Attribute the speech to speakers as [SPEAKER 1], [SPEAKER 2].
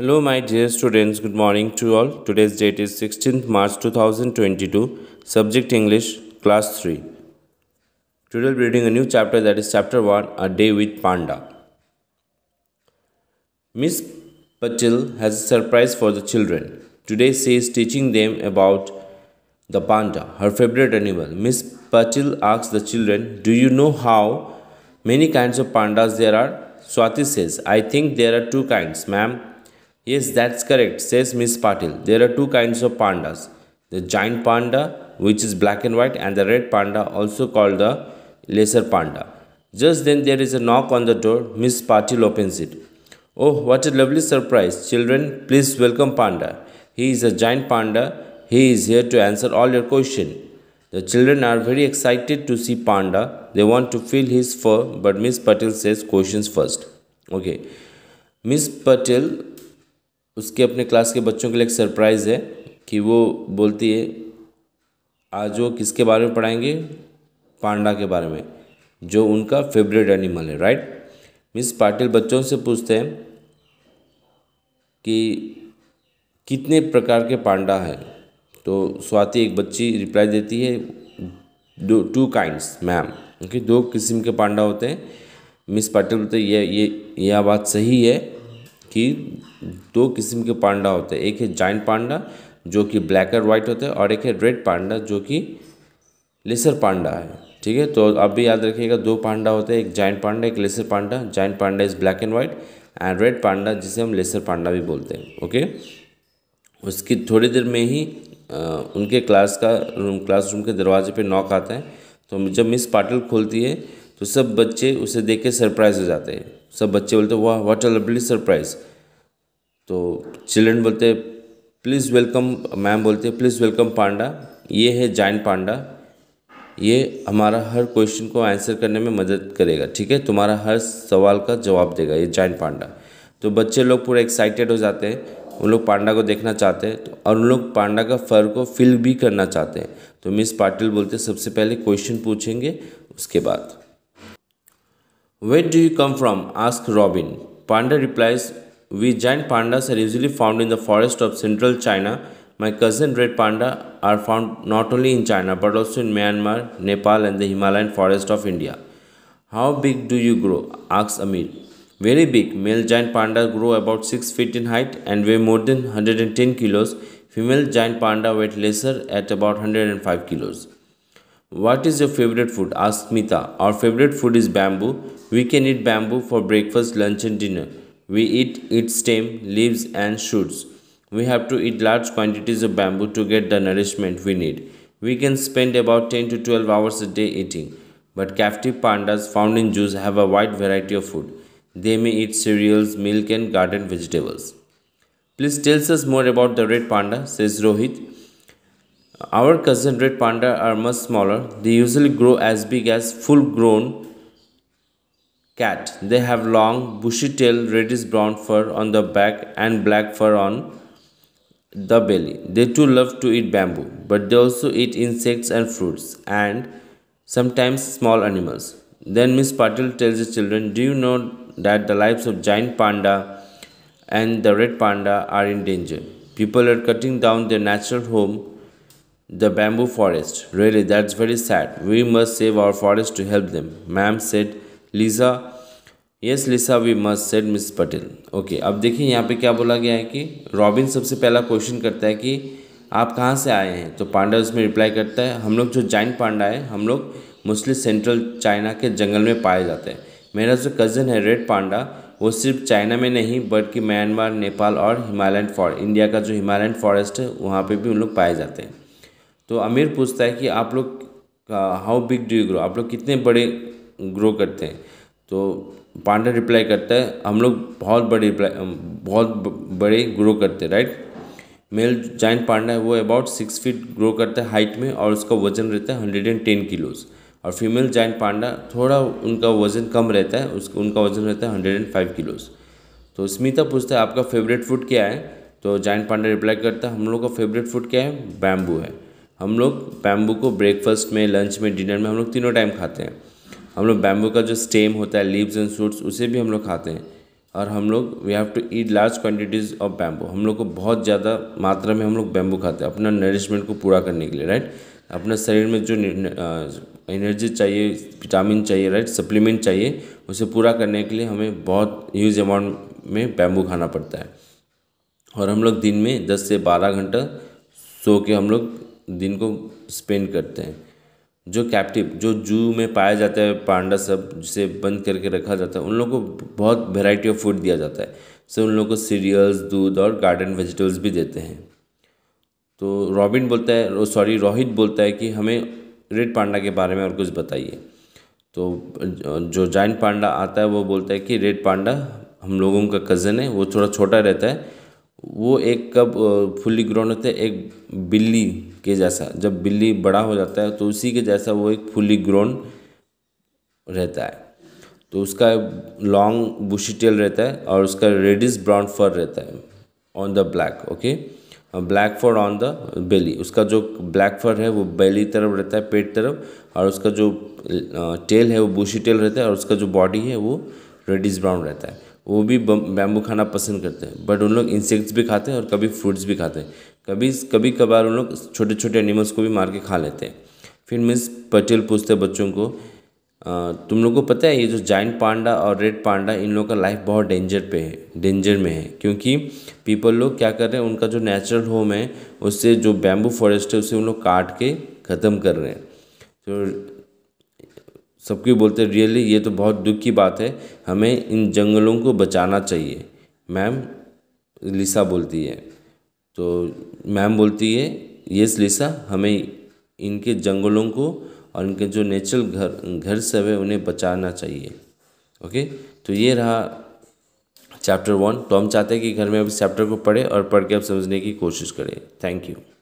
[SPEAKER 1] Hello my dear students, good morning to all. Today's date is 16th March 2022, subject English, class 3. Today we'll be reading a new chapter that is chapter 1, A Day with Panda. Miss Patil has a surprise for the children. Today she is teaching them about the panda, her favorite animal. Miss Patil asks the children, do you know how many kinds of pandas there are? Swati says, I think there are two kinds, ma'am. Yes, that's correct, says Miss Patil. There are two kinds of pandas. The giant panda, which is black and white, and the red panda, also called the lesser panda. Just then there is a knock on the door. Miss Patil opens it. Oh, what a lovely surprise. Children, please welcome Panda. He is a giant panda. He is here to answer all your questions. The children are very excited to see Panda. They want to feel his fur, but Miss Patil says questions first. Okay. Miss Patil उसके अपने class के बच्चों के लिए एक surprise है कि वो बोलती है आज वो किसके बारे में पढ़ाएंगे पांडा के बारे में जो उनका फेवरेट एनिमल है राइट मिस पाटिल बच्चों से पूछते हैं कि कितने प्रकार के पांडा हैं तो स्वाति एक बच्ची रिप्लाई देती है दो टू काइंड्स मैम क्योंकि दो किस्म के पांडा होते हैं मिस पाटिल बोलते ये ये यह बात सही है कि दो किस्म के पांडा होते हैं एक है जाइंट पांडा जो कि ब्लैक एंड वाइट होते हैं और एक है रेड पांडा जो कि लेसर पांडा है ठीक है तो अब भी याद रखिएगा दो पांडा होते हैं एक जाइंट पांडा एक lesser panda giant panda is black and white and red panda जिसे हम लेसर पांडा भी बोलते हैं ओके उसकी थोड़ी देर में ही आ, उनके क्लास का रूम क्लासरूम के दरवाजे पे नॉक आता है तो जब मिस पाटिल खोलती है तो सब बच्चे उसे देख के सरप्राइज हो जाते हैं सब बच्चे बोलते वाह व्हाट अ लवली सरप्राइज तो चिल्ड्रन बोलते प्लीज़ वेलकम मैम बोलते प्लीज़ वेलकम पांडा ये है जैन पांडा ये हमारा हर क्वेश्चन को आंसर करने में मदद करेगा ठीक है तुम्हारा हर सवाल का जवाब देगा ये जैन पांडा तो बच्चे लोग पूरे एक्साइटेड हो जाते हैं उन लोग पांडा को देखना चाहते हैं तो और उन लोग पांडा का फर को फिल भी करना चाहते हैं तो मिस पाटिल बोलते सबसे पहले क्वेश्चन पूछेंगे उसके बाद Where do you come from? asks Robin. Panda replies, We giant pandas are usually found in the forest of central China. My cousin red panda are found not only in China but also in Myanmar, Nepal and the Himalayan forest of India. How big do you grow? asks Amir. Very big. Male giant pandas grow about 6 feet in height and weigh more than 110 kilos. Female giant panda weight lesser at about 105 kilos. What is your favorite food? asked Mita. Our favorite food is bamboo. We can eat bamboo for breakfast, lunch, and dinner. We eat its stem, leaves, and shoots. We have to eat large quantities of bamboo to get the nourishment we need. We can spend about 10 to 12 hours a day eating. But captive pandas found in zoos have a wide variety of food. They may eat cereals, milk, and garden vegetables. Please tell us more about the red panda, says Rohit. Our cousin red panda are much smaller. They usually grow as big as full grown cat. They have long bushy tail, reddish brown fur on the back and black fur on the belly. They too love to eat bamboo, but they also eat insects and fruits and sometimes small animals. Then Miss Patel tells the children, Do you know that the lives of giant panda and the red panda are in danger? People are cutting down their natural home The bamboo forest. Really, that's very sad. We must save our forest to help them. Ma'am said, Lisa. Yes Lisa we must said miss Patel okay अब देखिए यहाँ पे क्या बोला गया है कि robin सबसे पहला क्वेश्चन करता है कि आप कहाँ से आए हैं तो पांडा उसमें रिप्लाई करता है हम लोग जो जाइंट पांडा है हम लोग मोस्टली सेंट्रल चाइना के जंगल में पाए जाते हैं मेरा जो कज़न है रेड पांडा वो सिर्फ चाइना में नहीं बल्कि म्यांमार नेपाल और हिमालयन फॉरेस्ट इंडिया का जो हिमालयन फॉरेस्ट है वहाँ पे भी उन लोग पाए जाते हैं तो आमिर पूछता है कि आप लोग का how big do you grow आप लोग कितने बड़े ग्रो करते हैं तो पांडा रिप्लाई करता है हम लोग बहुत बड़े रिप्लाई बहुत बड़े ग्रो करते हैं राइट मेल जाइंट पांडा है वो अबाउट सिक्स फीट ग्रो करता है हाइट में और उसका वजन रहता है हंड्रेड एंड टेन किलोज़ और फीमेल जाइंट पांडा थोड़ा उनका वज़न कम रहता है उसका उनका वज़न रहता है हंड्रेड एंड फाइव किलोज़ तो स्मिता पूछता है आपका फेवरेट फूड क्या है तो जाइंट पांडा रिप्लाई करता है हम लोग का फेवरेट फूड क्या है बैम्बू है हम लोग बैम्बू को ब्रेकफास्ट में लंच में डिनर में हम लोग तीनों टाइम खाते हैं हम लोग बैम्बू का जो स्टेम होता है लीव्स एंड फ्रूट्स उसे भी हम लोग खाते हैं और हम लोग we have to eat large quantities of bamboo हम लोग को बहुत ज़्यादा मात्रा में हम लोग बैम्बू खाते हैं अपना नरिशमेंट को पूरा करने के लिए राइट अपना शरीर में जो एनर्जी चाहिए विटामिन चाहिए राइट सप्लीमेंट चाहिए उसे पूरा करने के लिए हमें बहुत ह्यूज अमाउंट में बैम्बू खाना पड़ता है और हम लोग दिन में दस से बारह घंटा सो के हम लोग दिन को स्पेंड करते हैं जो कैप्टिव जो जू में पाया जाता है पांडा सब जिसे बंद करके रखा जाता है उन लोगों को बहुत वेराइटी ऑफ फूड दिया जाता है सो उन लोगों को सीरियल्स दूध और गार्डन वेजिटेबल्स भी देते हैं तो रॉबिन बोलता है सॉरी रोहित बोलता है कि हमें रेड पांडा के बारे में और कुछ बताइए तो जो जाइन पांडा आता है वो बोलता है कि रेड पांडा हम लोगों का कज़न है वो थोड़ा छोटा रहता है वो एक कब फुल्ली ग्रोन होते है एक बिल्ली के जैसा जब बिल्ली बड़ा हो जाता है तो उसी के जैसा वो एक फुली ग्रोन रहता है तो उसका लॉन्ग बुशी टेल रहता है और उसका रेडिस ब्राउन फर रहता है on the black okay black fur on the belly उसका जो ब्लैक फर है वो बेली तरफ रहता है पेट तरफ और उसका जो टेल है वो बुशी टेल रहता है और उसका जो बॉडी है वो रेडिस ब्राउन रहता है वो भी बैम्बू खाना पसंद करते हैं बट उन लोग इंसेक्ट्स भी खाते हैं और कभी फ्रूट्स भी खाते हैं कभी कभी कभार उन लोग छोटे छोटे एनिमल्स को भी मार के खा लेते हैं फिर मिस पटेल पूछते बच्चों को आ, तुम लोग को पता है ये जो जाइंट पांडा और रेड पांडा इन लोगों का लाइफ बहुत डेंजर पे है डेंजर में है क्योंकि पीपल लोग क्या कर रहे हैं उनका जो नेचुरल होम है उससे जो बैम्बू फॉरेस्ट है उसे उन लोग काट के ख़त्म कर रहे हैं तो सबको बोलते हैं रियली ये तो बहुत दुख की बात है हमें इन जंगलों को बचाना चाहिए मैम लिसा बोलती है तो मैम बोलती है यस लिसा हमें इनके जंगलों को और इनके जो नेचुरल घर घर सब है उन्हें बचाना चाहिए ओके तो ये रहा चैप्टर वन तो हम चाहते हैं कि घर में अब इस चैप्टर को पढ़े और पढ़ के अब समझने की कोशिश करें थैंक यू